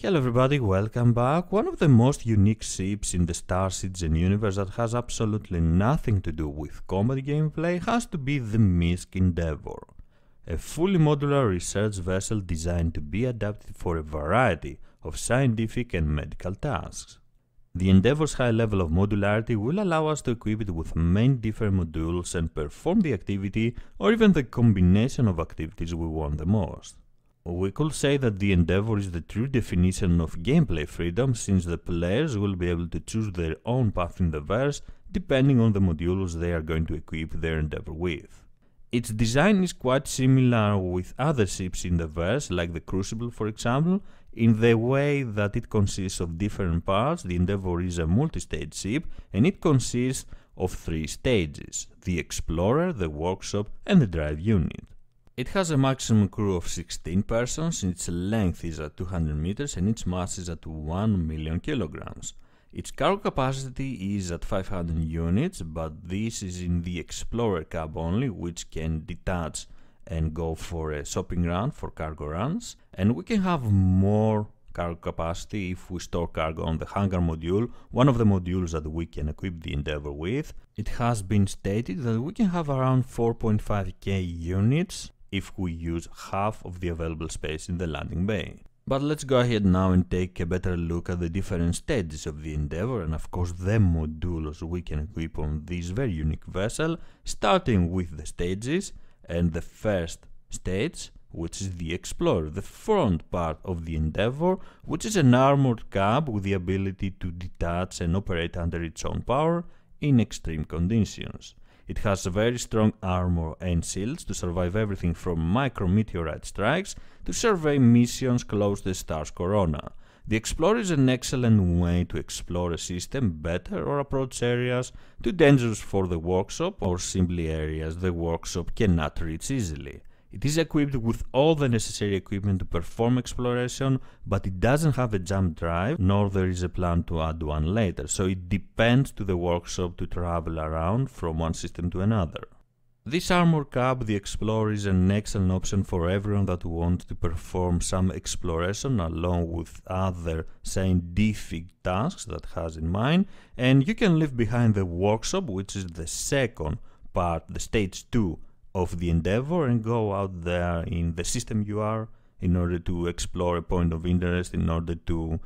Hello everybody, welcome back. One of the most unique ships in the Star Citizen universe that has absolutely nothing to do with combat gameplay has to be the Misk Endeavour, a fully modular research vessel designed to be adapted for a variety of scientific and medical tasks. The Endeavor's high level of modularity will allow us to equip it with many different modules and perform the activity or even the combination of activities we want the most. We could say that the Endeavor is the true definition of gameplay freedom since the players will be able to choose their own path in the verse depending on the modules they are going to equip their Endeavor with. Its design is quite similar with other ships in the verse, like the Crucible for example, in the way that it consists of different parts, the Endeavor is a multi-stage ship and it consists of three stages, the Explorer, the Workshop and the Drive Unit. It has a maximum crew of 16 persons, its length is at 200 meters and its mass is at 1 million kilograms. Its cargo capacity is at 500 units, but this is in the Explorer cab only, which can detach and go for a shopping run for cargo runs. And we can have more cargo capacity if we store cargo on the hangar module, one of the modules that we can equip the Endeavour with. It has been stated that we can have around 4.5k units if we use half of the available space in the landing bay. But let's go ahead now and take a better look at the different stages of the Endeavour and of course the modules we can equip on this very unique vessel, starting with the stages and the first stage, which is the Explorer, the front part of the Endeavour, which is an armored cab with the ability to detach and operate under its own power in extreme conditions. It has very strong armor and shields to survive everything from micrometeorite strikes to survey missions close to the star's corona. The Explorer is an excellent way to explore a system better or approach areas too dangerous for the workshop or simply areas the workshop cannot reach easily. It is equipped with all the necessary equipment to perform exploration, but it doesn't have a jump drive, nor there is a plan to add one later, so it depends to the workshop to travel around from one system to another. This armor cab, the Explorer, is an excellent option for everyone that wants to perform some exploration along with other scientific tasks that has in mind, and you can leave behind the workshop, which is the second part, the stage 2 of the endeavor and go out there in the system you are in order to explore a point of interest, in order to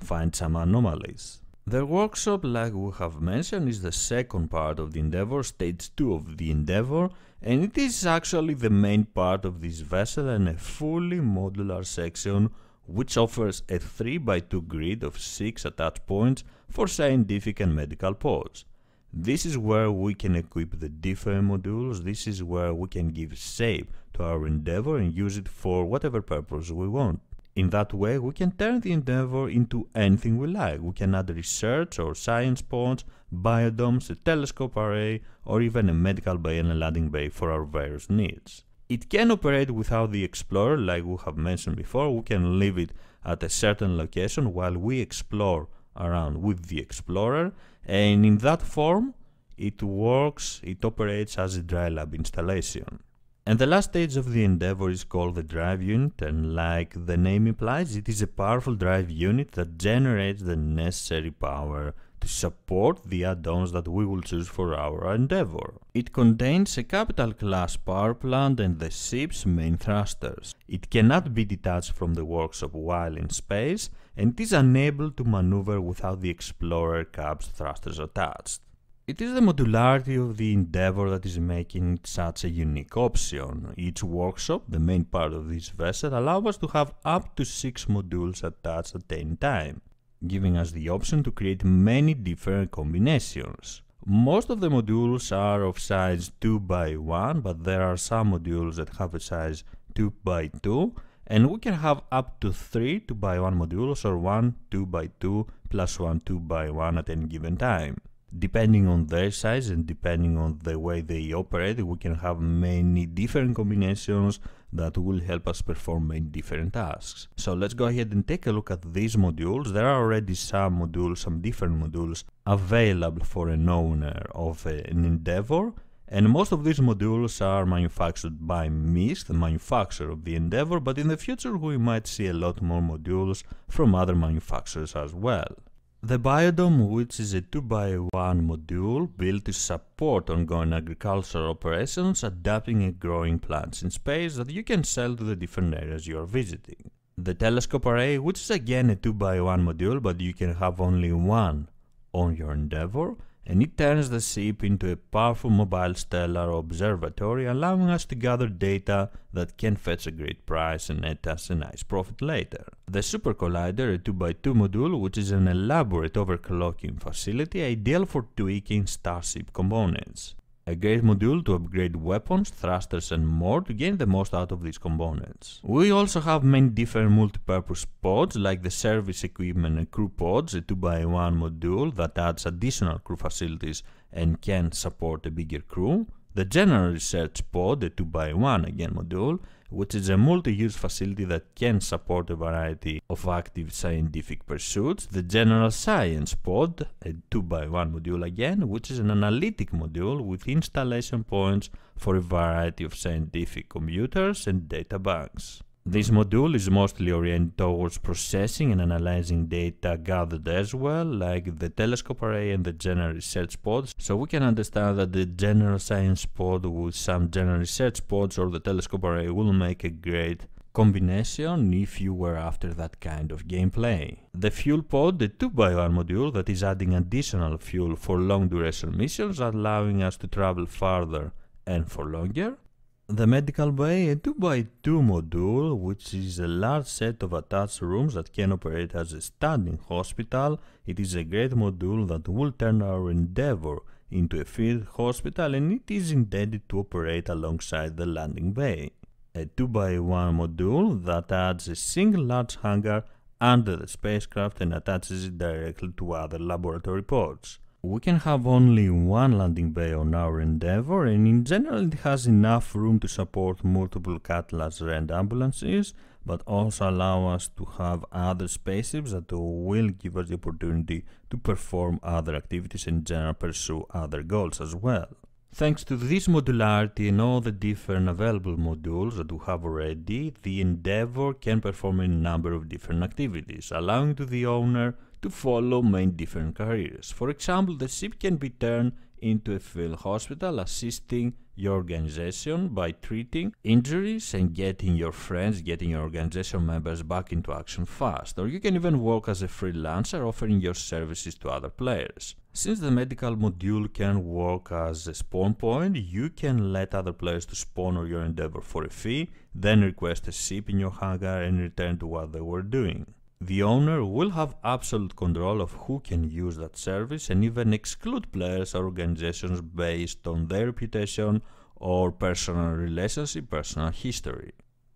find some anomalies. The workshop, like we have mentioned, is the second part of the endeavor, stage 2 of the endeavor, and it is actually the main part of this vessel and a fully modular section which offers a 3 by 2 grid of 6 attached points for scientific and medical pods. This is where we can equip the differ modules, this is where we can give shape to our endeavor and use it for whatever purpose we want. In that way, we can turn the endeavor into anything we like. We can add research or science points, biodomes, a telescope array, or even a medical bay and a landing bay for our various needs. It can operate without the explorer, like we have mentioned before. We can leave it at a certain location while we explore around with the explorer and in that form, it works, it operates as a dry lab installation. And the last stage of the endeavor is called the drive unit and like the name implies, it is a powerful drive unit that generates the necessary power to support the add-ons that we will choose for our endeavor. It contains a capital class power plant and the ship's main thrusters. It cannot be detached from the workshop while in space and is unable to maneuver without the Explorer cab's thrusters attached. It is the modularity of the endeavor that is making it such a unique option. Each workshop, the main part of this vessel, allows us to have up to 6 modules attached at any time giving us the option to create many different combinations. Most of the modules are of size 2 by 1, but there are some modules that have a size 2 by 2, and we can have up to 3 2 by 1 modules or 1 2 by 2 plus 1 2 by 1 at any given time depending on their size and depending on the way they operate, we can have many different combinations that will help us perform many different tasks. So let's go ahead and take a look at these modules. There are already some modules, some different modules available for an owner of an endeavor. And most of these modules are manufactured by Mist, the manufacturer of the Endeavor, but in the future we might see a lot more modules from other manufacturers as well. The biodome, which is a 2x1 module built to support ongoing agricultural operations, adapting and growing plants in space that you can sell to the different areas you are visiting. The telescope array, which is again a 2x1 module but you can have only one on your endeavor, and it turns the ship into a powerful mobile stellar observatory, allowing us to gather data that can fetch a great price and net us a nice profit later. The Super Collider, a 2x2 module, which is an elaborate overclocking facility ideal for tweaking Starship components. A great module to upgrade weapons, thrusters and more to gain the most out of these components. We also have many different multi-purpose pods like the service equipment and crew pods, a 2x1 module that adds additional crew facilities and can support a bigger crew. The general research pod, a 2x1 again module, which is a multi-use facility that can support a variety of active scientific pursuits. The General Science Pod, a 2x1 module again, which is an analytic module with installation points for a variety of scientific computers and data banks. This module is mostly oriented towards processing and analyzing data gathered as well, like the telescope array and the general research pods. So we can understand that the general science pod with some general research pods or the telescope array will make a great combination if you were after that kind of gameplay. The fuel pod, the 2x1 module that is adding additional fuel for long duration missions, allowing us to travel farther and for longer. The medical bay, a 2x2 module, which is a large set of attached rooms that can operate as a standing hospital. It is a great module that will turn our endeavor into a field hospital and it is intended to operate alongside the landing bay. A 2x1 module that adds a single large hangar under the spacecraft and attaches it directly to other laboratory pods. We can have only one landing bay on our Endeavour and in general it has enough room to support multiple Cutlass and ambulances but also allow us to have other spaceships that will give us the opportunity to perform other activities and generally pursue other goals as well. Thanks to this modularity and all the different available modules that we have already, the Endeavour can perform a number of different activities, allowing to the owner to follow many different careers. For example, the ship can be turned into a field hospital assisting your organization by treating injuries and getting your friends, getting your organization members back into action fast. Or you can even work as a freelancer offering your services to other players. Since the medical module can work as a spawn point, you can let other players to spawn on your endeavor for a fee, then request a ship in your hangar and return to what they were doing. The owner will have absolute control of who can use that service and even exclude players or organizations based on their reputation or personal relationship, personal history,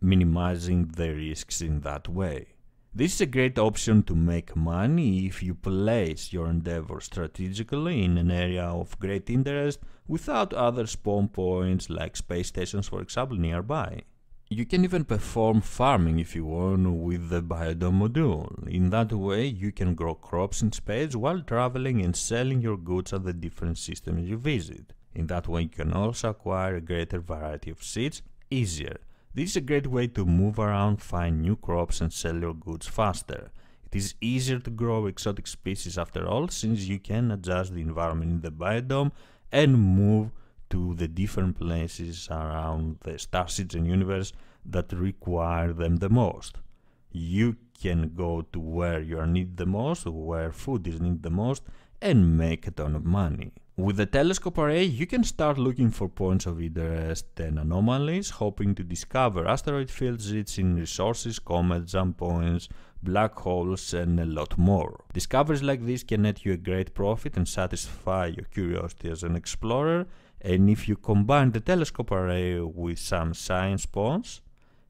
minimizing the risks in that way. This is a great option to make money if you place your endeavor strategically in an area of great interest without other spawn points like space stations for example nearby. You can even perform farming if you want with the biodome module. In that way you can grow crops in space while traveling and selling your goods at the different systems you visit. In that way you can also acquire a greater variety of seeds easier. This is a great way to move around, find new crops and sell your goods faster. It is easier to grow exotic species after all since you can adjust the environment in the biodome and move to the different places around the star system universe that require them the most. You can go to where you are needed the most, where food is needed the most, and make a ton of money. With the telescope array, you can start looking for points of interest and anomalies, hoping to discover asteroid fields, its in resources, comets, jump points, black holes, and a lot more. Discoveries like this can net you a great profit and satisfy your curiosity as an explorer, and if you combine the telescope array with some science points,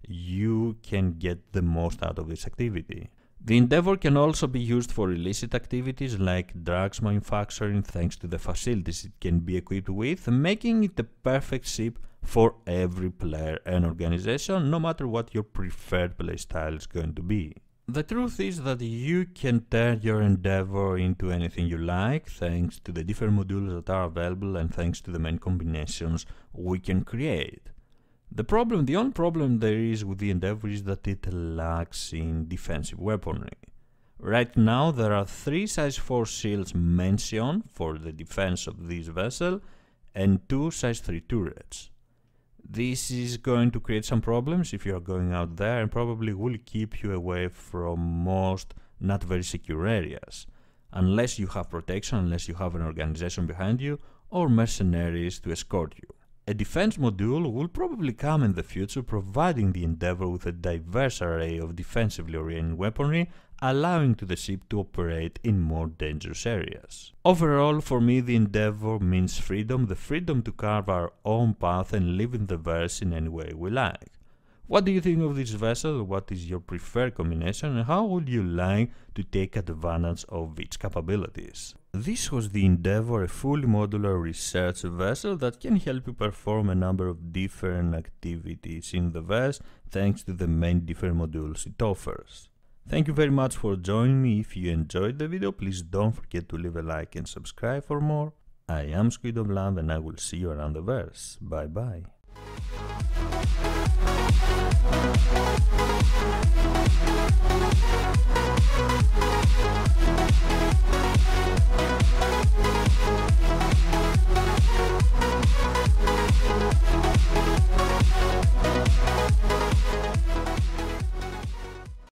you can get the most out of this activity. The endeavor can also be used for illicit activities like drugs manufacturing thanks to the facilities it can be equipped with, making it the perfect ship for every player and organization, no matter what your preferred playstyle is going to be. The truth is that you can turn your endeavor into anything you like thanks to the different modules that are available and thanks to the many combinations we can create. The problem, the only problem there is with the Endeavor is that it lacks in defensive weaponry. Right now there are three size 4 shields mentioned for the defense of this vessel and two size 3 turrets. This is going to create some problems if you are going out there and probably will keep you away from most not very secure areas, unless you have protection, unless you have an organization behind you or mercenaries to escort you. A defense module will probably come in the future providing the Endeavour with a diverse array of defensively oriented weaponry allowing to the ship to operate in more dangerous areas. Overall, for me, the endeavor means freedom, the freedom to carve our own path and live in the verse in any way we like. What do you think of this vessel? What is your preferred combination? And how would you like to take advantage of its capabilities? This was the Endeavour, a fully modular research vessel that can help you perform a number of different activities in the vest thanks to the many different modules it offers. Thank you very much for joining me. If you enjoyed the video, please don't forget to leave a like and subscribe for more. I am Squid of Love and I will see you around the verse. Bye bye. Thank you.